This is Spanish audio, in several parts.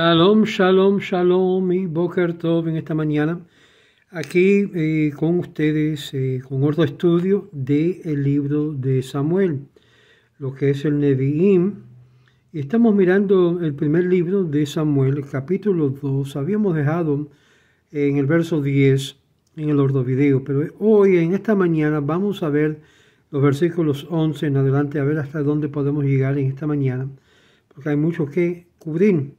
Shalom, shalom, shalom y Boker Tov en esta mañana. Aquí eh, con ustedes, eh, con otro estudio del el libro de Samuel, lo que es el Nevi'im. Estamos mirando el primer libro de Samuel, el capítulo 2. Habíamos dejado en el verso 10 en el Ordo video, pero hoy, en esta mañana, vamos a ver los versículos 11 en adelante, a ver hasta dónde podemos llegar en esta mañana, porque hay mucho que cubrir.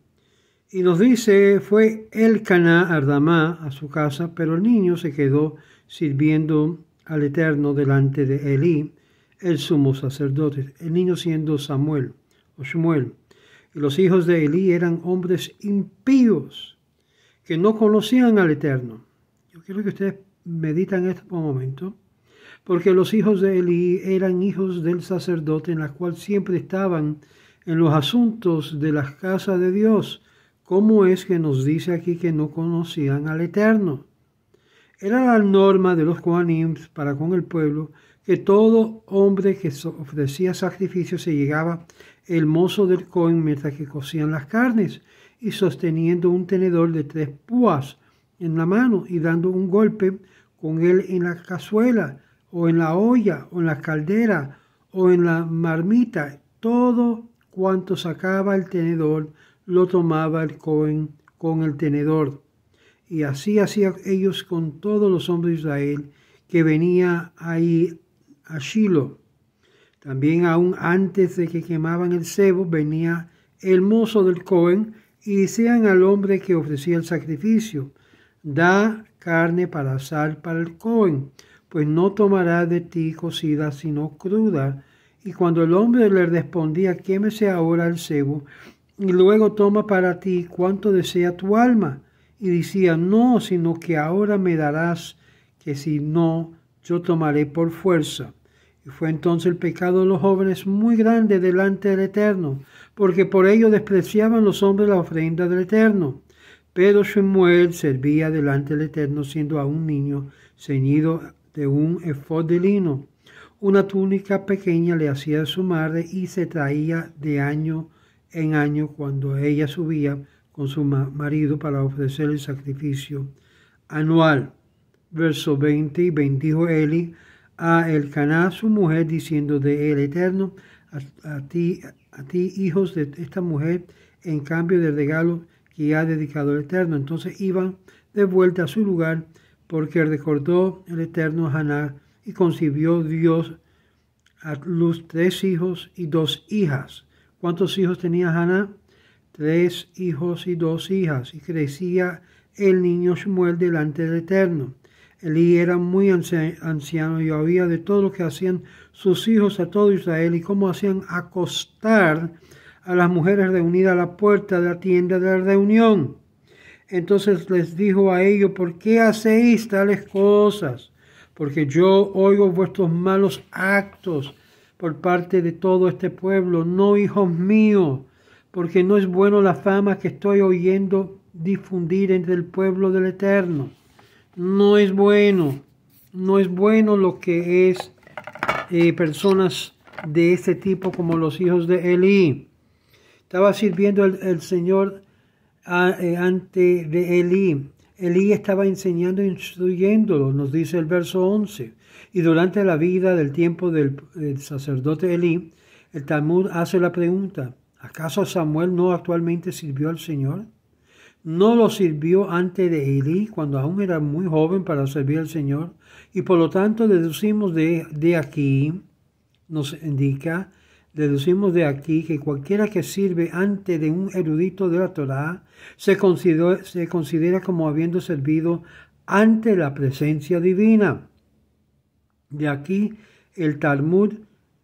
Y nos dice, fue el Caná Ardamá a su casa, pero el niño se quedó sirviendo al Eterno delante de Elí, el sumo sacerdote, el niño siendo Samuel o Shmuel. Y los hijos de Elí eran hombres impíos que no conocían al Eterno. Yo quiero que ustedes meditan esto por un momento, porque los hijos de Elí eran hijos del sacerdote, en la cual siempre estaban en los asuntos de las casas de Dios ¿Cómo es que nos dice aquí que no conocían al Eterno? Era la norma de los Kohanim para con el pueblo que todo hombre que ofrecía sacrificio se llegaba el mozo del Cohen mientras que cocían las carnes y sosteniendo un tenedor de tres púas en la mano y dando un golpe con él en la cazuela o en la olla o en la caldera o en la marmita, todo cuanto sacaba el tenedor lo tomaba el Cohen con el tenedor. Y así hacían ellos con todos los hombres de Israel que venía ahí a Shiloh. También aún antes de que quemaban el cebo venía el mozo del Cohen y decían al hombre que ofrecía el sacrificio, da carne para sal para el Cohen, pues no tomará de ti cocida sino cruda. Y cuando el hombre le respondía, quémese ahora el cebo, y luego toma para ti cuanto desea tu alma. Y decía, no, sino que ahora me darás, que si no, yo tomaré por fuerza. Y fue entonces el pecado de los jóvenes muy grande delante del Eterno, porque por ello despreciaban los hombres la ofrenda del Eterno. Pero Shemuel servía delante del Eterno siendo aún niño, ceñido de un efod de lino. Una túnica pequeña le hacía su madre y se traía de año en año cuando ella subía con su marido para ofrecer el sacrificio anual. Verso 20, y bendijo Eli a el Caná, su mujer, diciendo de él, Eterno, a, ti, a ti, hijos de esta mujer, en cambio del regalo que ha dedicado el Eterno. Entonces iban de vuelta a su lugar, porque recordó el Eterno Haná y concibió Dios a luz tres hijos y dos hijas. ¿Cuántos hijos tenía Hannah? Tres hijos y dos hijas. Y crecía el niño Shmuel delante del Eterno. Elí era muy anciano y había de todo lo que hacían sus hijos a todo Israel y cómo hacían acostar a las mujeres reunidas a la puerta de la tienda de la reunión. Entonces les dijo a ellos, ¿por qué hacéis tales cosas? Porque yo oigo vuestros malos actos por parte de todo este pueblo, no hijos míos, porque no es bueno la fama que estoy oyendo difundir entre el pueblo del Eterno. No es bueno, no es bueno lo que es eh, personas de este tipo como los hijos de Elí. Estaba sirviendo el, Señor ah, eh, ante de Elí Elí estaba enseñando e instruyéndolo, nos dice el verso 11. Y durante la vida del tiempo del, sacerdote Elí, el Talmud hace la pregunta, ¿acaso Samuel no actualmente sirvió al Señor? ¿No lo sirvió antes de Elí cuando aún era muy joven para servir al Señor? Y por lo tanto deducimos de, de aquí, nos indica Deducimos de aquí que cualquiera que sirve ante de un erudito de la Torá se, considera, como habiendo servido ante la presencia divina. De aquí el Talmud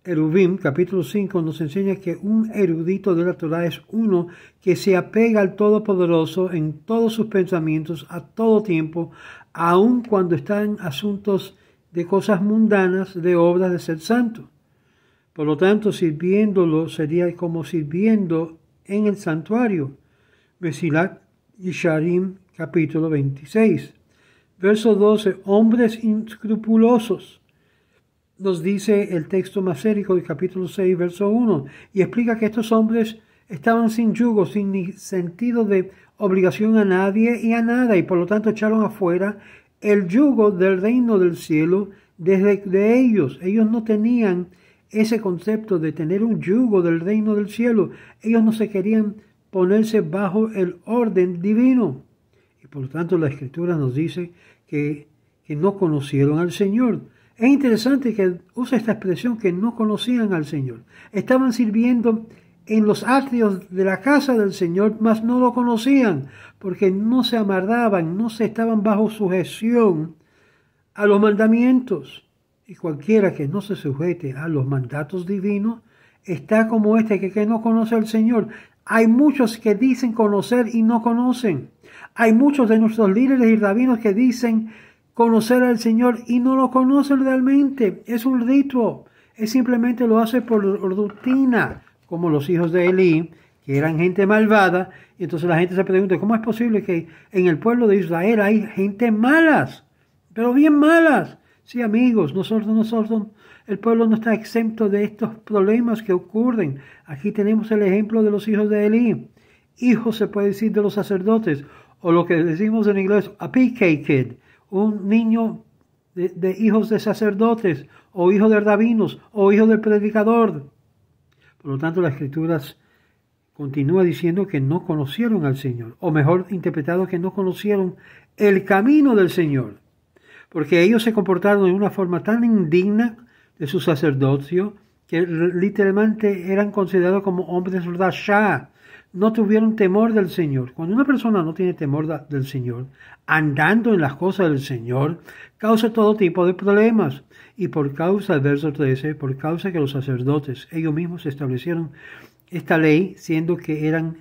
Erubim, capítulo 5, nos enseña que un erudito de la Torá es uno que se apega al Todopoderoso en todos sus pensamientos a todo tiempo, aun cuando están en asuntos de cosas mundanas, de obras de ser santo. Por lo tanto, sirviéndolo sería como sirviendo en el santuario. Mesilat y Sharim, capítulo 26. Verso 12. Hombres inscrupulosos. Nos dice el texto masérico del capítulo 6, verso 1. Y explica que estos hombres estaban sin yugo, sin sentido de obligación a nadie y a nada, y por lo tanto echaron afuera el yugo del reino del cielo desde de ellos. Ellos no tenían ese concepto de tener un yugo del reino del cielo. Ellos no se querían ponerse bajo el orden divino. Y por lo tanto la escritura nos dice que, que no conocieron al Señor. Es interesante que usa esta expresión que no conocían al Señor. Estaban sirviendo en los atrios de la casa del Señor, mas no lo conocían, porque no se amarraban, no se estaban bajo sujeción a los mandamientos y cualquiera que no se sujete a los mandatos divinos está como este que, no conoce al Señor. Hay muchos que dicen conocer y no conocen. Hay muchos de nuestros líderes y rabinos que dicen conocer al Señor y no lo conocen realmente. Es un rito. Es simplemente lo hace por rutina, como los hijos de Elí, que eran gente malvada. Y entonces la gente se pregunta, ¿cómo es posible que en el pueblo de Israel hay gente malas? Pero bien malas Sí, amigos, nosotros, nosotros, el pueblo no está exento de estos problemas que ocurren. Aquí tenemos el ejemplo de los hijos de Elí. Hijos se puede decir de los sacerdotes, o lo que decimos en inglés, a kid, un niño de, hijos de sacerdotes, o hijo de rabinos, o hijo del predicador. Por lo tanto, las escrituras continúa diciendo que no conocieron al Señor, o mejor interpretado, que no conocieron el camino del Señor porque ellos se comportaron de una forma tan indigna de su sacerdocio que literalmente eran considerados como hombres de rasha. No tuvieron temor del Señor. Cuando una persona no tiene temor del Señor, andando en las cosas del Señor, causa todo tipo de problemas. Y por causa, del verso 13, por causa que los sacerdotes, ellos mismos establecieron esta ley, siendo que eran,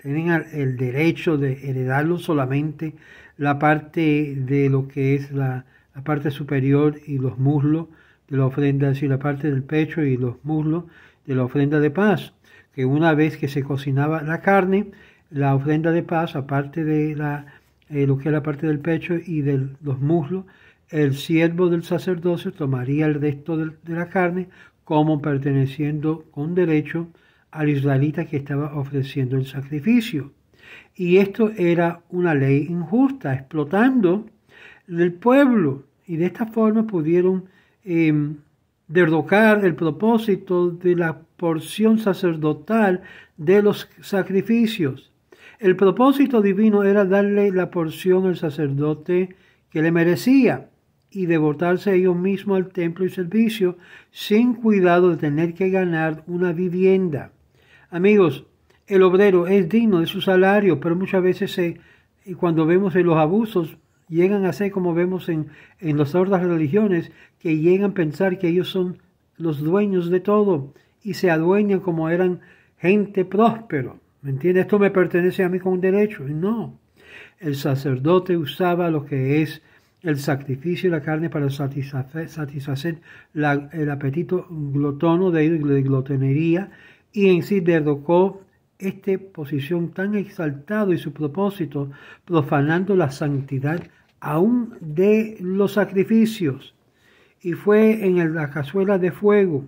tenían el derecho de heredarlo solamente la parte de lo que es la, la parte superior y los muslos de la ofrenda, es decir, la parte del pecho y los muslos de la ofrenda de paz, que una vez que se cocinaba la carne, la ofrenda de paz, aparte de la, eh, lo que es la parte del pecho y de los muslos, el siervo del sacerdocio tomaría el resto de la carne como perteneciendo con derecho al israelita que estaba ofreciendo el sacrificio. Y esto era una ley injusta, explotando del pueblo y de esta forma pudieron em, derrocar el propósito de la porción sacerdotal de los sacrificios. El propósito divino era darle la porción al sacerdote que le merecía y devotarse ellos mismos al templo y servicio sin cuidado de tener que ganar una vivienda. Amigos, el obrero es digno de su salario, pero muchas veces se, cuando vemos los abusos Llegan a ser como vemos en, en las otras religiones, que llegan a pensar que ellos son los dueños de todo y se adueñan como eran gente próspero. ¿Me entiendes? Esto me pertenece a mí con derecho. no. El sacerdote usaba lo que es el sacrificio y la carne para satisfacer, satisfacer el apetito glotono de, de glotonería y en sí derrocó esta posición tan exaltado y su propósito, profanando la santidad aún de los sacrificios, y fue en la cazuela de fuego.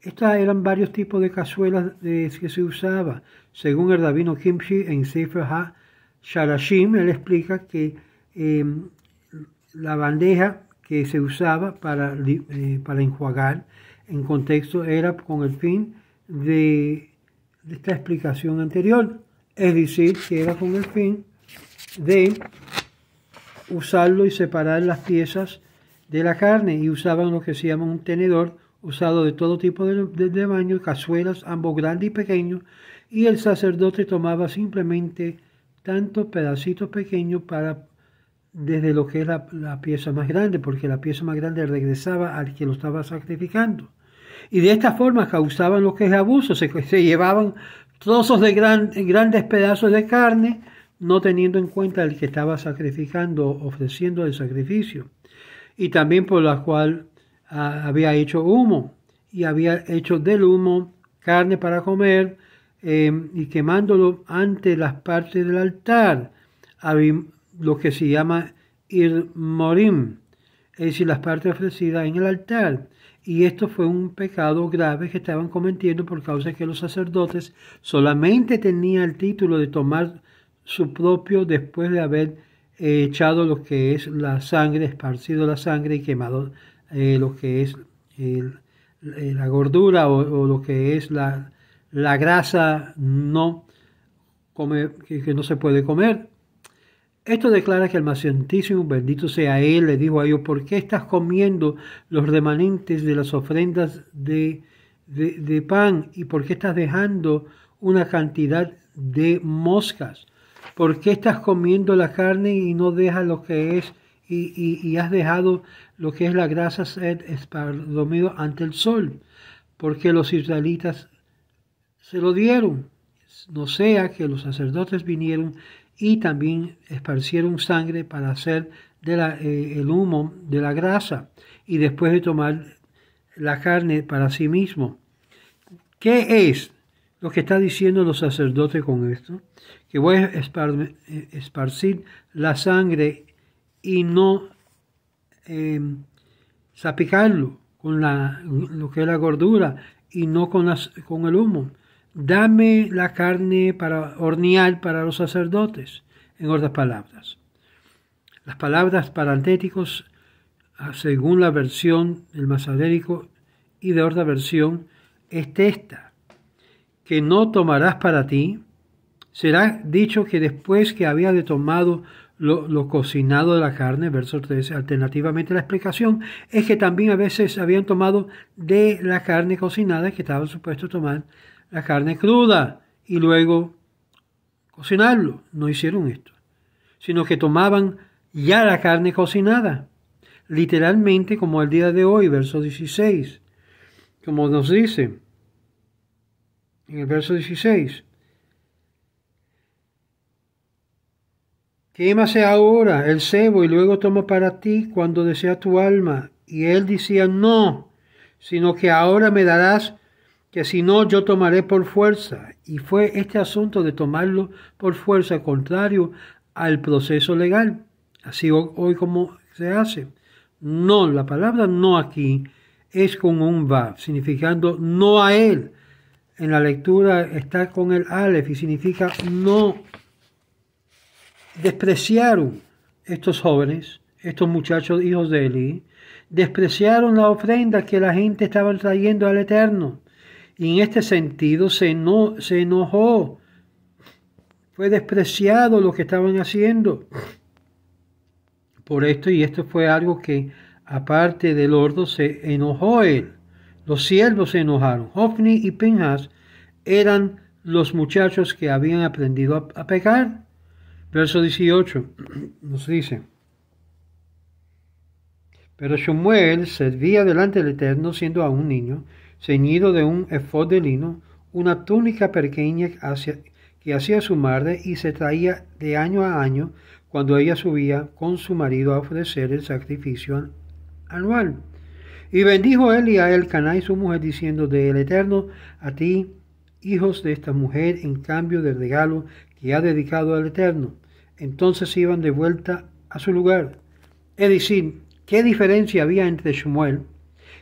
Estas eran varios tipos de cazuelas que se usaba. Según el Davino Kimchi en Sefer Ha Sharashim, él explica que em, la bandeja que se usaba para, eh, para enjuagar en contexto era con el fin de esta explicación anterior, es decir, que era con el fin de usarlo y separar las piezas de la carne y usaban lo que se llama un tenedor usado de todo tipo de, de, baños, cazuelas, ambos grandes y pequeños, y el sacerdote tomaba simplemente tantos pedacitos pequeños para desde lo que es la, pieza más grande, porque la pieza más grande regresaba al que lo estaba sacrificando. Y de esta forma causaban lo que es abuso, se, se llevaban trozos de gran, grandes pedazos de carne, no teniendo en cuenta el que estaba sacrificando, ofreciendo el sacrificio, y también por la cual ah, había hecho humo, y había hecho del humo carne para comer, em, y quemándolo ante las partes del altar, lo que se llama irmorim, es decir, las partes ofrecidas en el altar. Y esto fue un pecado grave que estaban cometiendo por causa de que los sacerdotes solamente tenían el título de tomar su propio después de haber eh, echado lo que es la sangre, esparcido la sangre y quemado eh, lo que es eh, la gordura o, lo que es la, grasa no come, que, no se puede comer. Esto declara que el más bendito sea él, le dijo a ellos, ¿por qué estás comiendo los remanentes de las ofrendas de, de, de, pan y por qué estás dejando una cantidad de moscas? ¿Por qué estás comiendo la carne y no dejas lo que es y, has dejado lo que es la grasa ser espardomido ante el sol? Porque los israelitas se lo dieron. No sea que los sacerdotes vinieron y también esparcieron sangre para hacer de la, eh, el humo de la grasa y después de tomar la carne para sí mismo. ¿Qué es? Lo que está diciendo los sacerdotes con esto, que voy a esparcir la sangre y no em, zapicarlo con la, lo que es la gordura y no con, el humo. Dame la carne para hornear para los sacerdotes, en otras palabras. Las palabras parentéticos, ah, según la versión del masadérico y de otra versión, es esta que no tomarás para ti, será dicho que después que había de tomado lo, cocinado de la carne, verso 13, alternativamente la explicación es que también a veces habían tomado de la carne cocinada, que estaban supuestos tomar la carne cruda y luego cocinarlo. No hicieron esto, sino que tomaban ya la carne cocinada, literalmente como el día de hoy, verso 16, como nos dice en el verso 16. Quémase ahora el cebo y luego toma para ti cuando desea tu alma. Y él decía, no, sino que ahora me darás, que si no yo tomaré por fuerza. Y fue este asunto de tomarlo por fuerza contrario al proceso legal. Así hoy como se hace. No, la palabra no aquí es con un va, significando no a él, en la lectura está con el Aleph y significa no despreciaron estos jóvenes, estos muchachos hijos de Eli, despreciaron la ofrenda que la gente estaba trayendo al Eterno. Y en este sentido se, se enojó, fue despreciado lo que estaban haciendo. Por esto, y esto fue algo que aparte del ordo se enojó él. Los siervos se enojaron. Hofni y Pinhas eran los muchachos que habían aprendido a, pecar. Verso 18 nos dice. Pero servía delante del Eterno siendo aún niño, ceñido de un efod de lino, una túnica pequeña que hacía su madre y se traía de año a año cuando ella subía con su marido a ofrecer el sacrificio anual. Y bendijo él y a él Cana y su mujer, diciendo de el Eterno, a ti, hijos de esta mujer, en cambio del regalo que ha dedicado al Eterno. Entonces iban de vuelta a su lugar. Es decir, ¿qué diferencia había entre Shmuel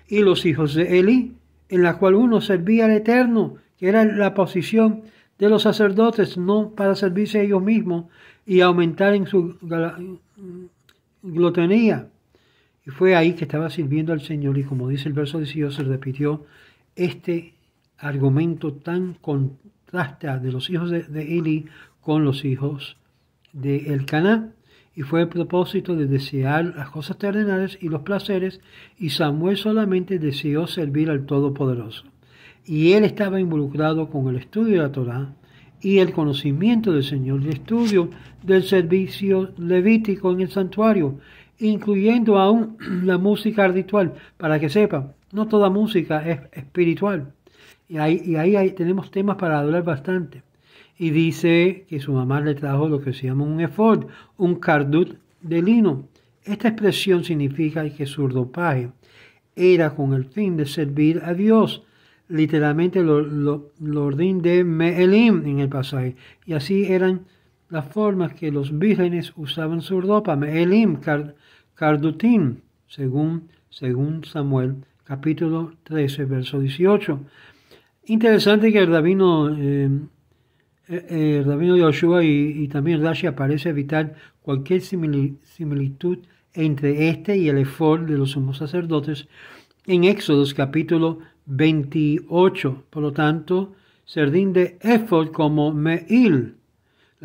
y los hijos de Eli? En la cual uno servía al Eterno, que era la posición de los sacerdotes, no para servirse a ellos mismos y aumentar en su glotonía y fue ahí que estaba sirviendo al Señor y como dice el verso 18 se repitió este argumento tan contrasta de los hijos de, Eli con los hijos de Elcaná. Y fue el propósito de desear las cosas terrenales y los placeres, y Samuel solamente deseó servir al Todopoderoso. Y él estaba involucrado con el estudio de la Torá y el conocimiento del Señor, el estudio del servicio levítico en el santuario incluyendo aún la música ritual, para que sepan, no toda música es espiritual. Y ahí, y ahí tenemos temas para hablar bastante. Y dice que su mamá le trajo lo que se llama un efort, un cardut de lino. Esta expresión significa que su dopaje era con el fin de servir a Dios, literalmente lo, lo, de Meelim en el pasaje. Y así eran las formas que los vírgenes usaban su ropa, Elim, Cardutín, según, según Samuel, capítulo 13, verso 18. Interesante que el rabino, eh, eh, eh, el rabino y, y, también Rashi aparece evitar cualquier similitud entre este y el efod de los sumos sacerdotes en Éxodos capítulo 28. Por lo tanto, se de efod como meil,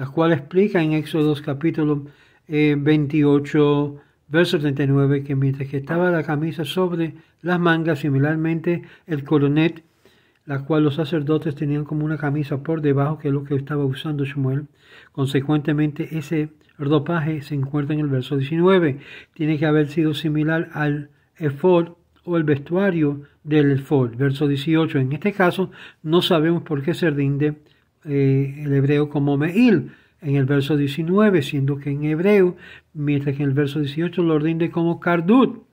la cual explica en Éxodo capítulo 28, eh, verso 39, que mientras que estaba la camisa sobre las mangas, similarmente el coronet, la cual los sacerdotes tenían como una camisa por debajo, que es lo que estaba usando Shmuel, consecuentemente ese ropaje se encuentra en el verso 19, tiene que haber sido similar al ephod o el vestuario del ephod verso 18. En este caso no sabemos por qué se rinde eh, el hebreo como Meil en el verso 19, siendo que en hebreo, mientras que en el verso 18 lo rinde como Kardut,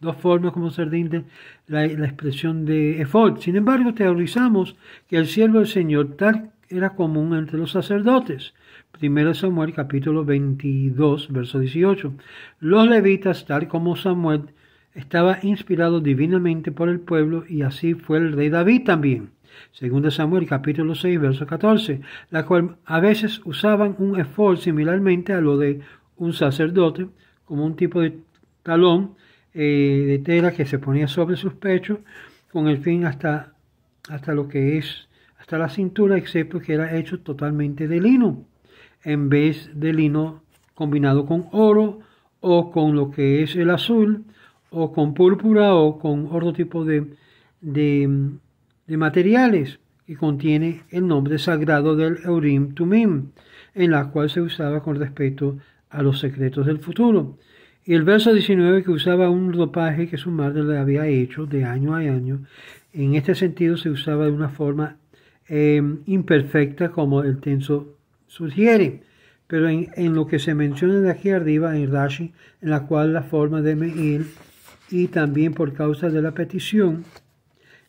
dos formas como se rinde la, expresión de Efod. Sin embargo, teorizamos que el siervo del Señor tal era común entre los sacerdotes. Primero Samuel capítulo 22, verso 18. Los levitas, tal como Samuel, estaba inspirado divinamente por el pueblo y así fue el rey David también. Según Samuel capítulo 6, verso 14, la cual a veces usaban un efod similarmente a lo de un sacerdote, como un tipo de talón eh, de tela que se ponía sobre sus pechos, con el fin hasta, hasta lo que es, hasta la cintura, excepto que era hecho totalmente de lino, en vez de lino combinado con oro o con lo que es el azul, o con púrpura o con otro tipo de, de de materiales que contiene el nombre sagrado del Eurim Tumim, en la cual se usaba con respecto a los secretos del futuro. Y el verso 19 que usaba un ropaje que su madre le había hecho de año a año, en este sentido se usaba de una forma em, imperfecta como el tenso sugiere. Pero en, lo que se menciona de aquí arriba en Rashi, en la cual la forma de Meil y también por causa de la petición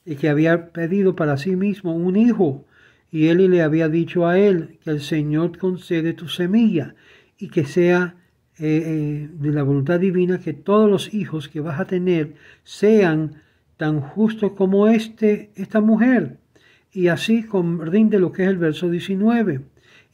y que había pedido para sí mismo un hijo, y Eli le había dicho a él que el Señor concede tu semilla y que sea eh, eh, de la voluntad divina que todos los hijos que vas a tener sean tan justos como este, esta mujer. Y así rinde lo que es el verso 19.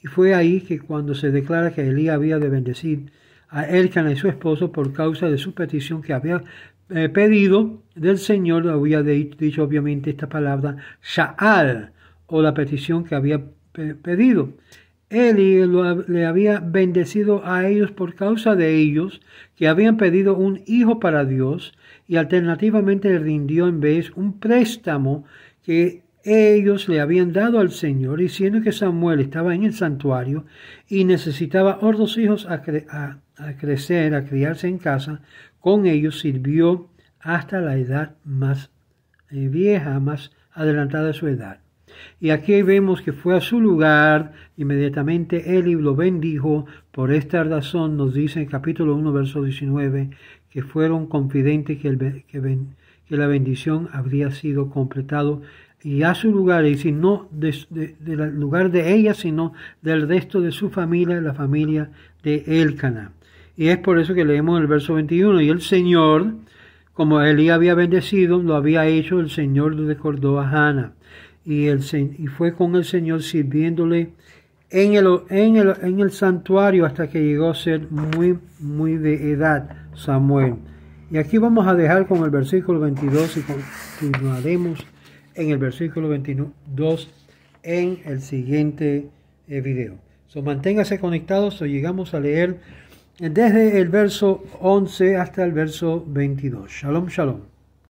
Y fue ahí que cuando se declara que Elí había de bendecir a Elcana y su esposo por causa de su petición que había eh, pedido del Señor había dicho obviamente esta palabra Sha'al o la petición que había pedido. él le había bendecido a ellos por causa de ellos que habían pedido un hijo para Dios y alternativamente rindió en vez un préstamo que ellos le habían dado al Señor, diciendo que Samuel estaba en el santuario y necesitaba otros hijos a crecer, a criarse en casa, con ellos sirvió hasta la edad más eh, vieja, más adelantada de su edad. Y aquí vemos que fue a su lugar, inmediatamente Eli lo bendijo, por esta razón nos dice en capítulo 1, verso 19, que fueron confidentes que, la bendición habría sido completado y a su lugar, y si no del lugar de ella, sino del resto de su familia, la familia de Elcana. Y es por eso que leemos el verso 21, y el Señor, como Elías había bendecido, lo había hecho, el Señor de Córdoba, a Hannah. Y, el, y fue con el Señor sirviéndole en el, en, el, santuario hasta que llegó a ser muy, muy de edad Samuel. Y aquí vamos a dejar con el versículo 22 y continuaremos en el versículo 22 en el siguiente eh, video. So, manténgase conectados o llegamos a leer desde el verso 11 hasta el verso 22. Shalom, shalom.